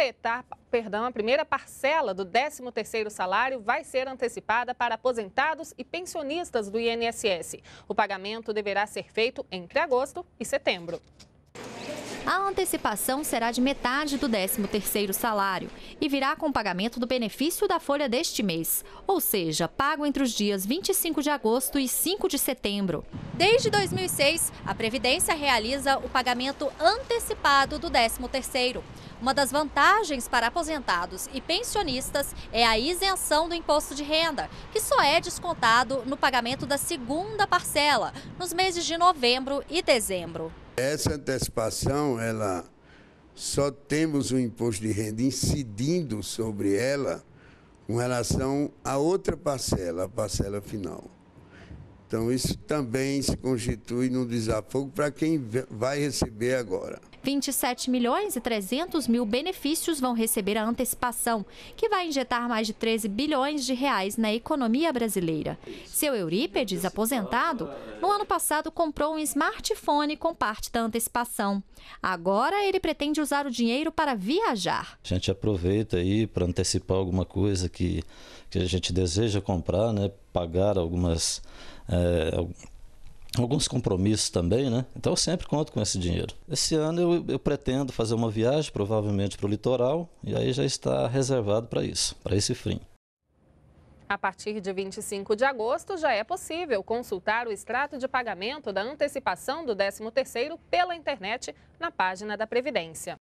primeira etapa, perdão, a primeira parcela do 13º salário vai ser antecipada para aposentados e pensionistas do INSS. O pagamento deverá ser feito entre agosto e setembro. A antecipação será de metade do 13º salário e virá com o pagamento do benefício da folha deste mês, ou seja, pago entre os dias 25 de agosto e 5 de setembro. Desde 2006, a Previdência realiza o pagamento antecipado do 13º. Uma das vantagens para aposentados e pensionistas é a isenção do imposto de renda, que só é descontado no pagamento da segunda parcela, nos meses de novembro e dezembro. Essa antecipação, ela só temos o imposto de renda incidindo sobre ela com relação a outra parcela, a parcela final. Então, isso também se constitui num desafogo para quem vai receber agora. 27 milhões e 300 mil benefícios vão receber a antecipação, que vai injetar mais de 13 bilhões de reais na economia brasileira. Seu Eurípedes, aposentado, no ano passado comprou um smartphone com parte da antecipação. Agora ele pretende usar o dinheiro para viajar. A gente aproveita aí para antecipar alguma coisa que, que a gente deseja comprar, né? pagar algumas. É, alguns compromissos também, né? Então eu sempre conto com esse dinheiro. Esse ano eu, eu pretendo fazer uma viagem, provavelmente para o litoral, e aí já está reservado para isso, para esse fim. A partir de 25 de agosto, já é possível consultar o extrato de pagamento da antecipação do 13º pela internet na página da Previdência.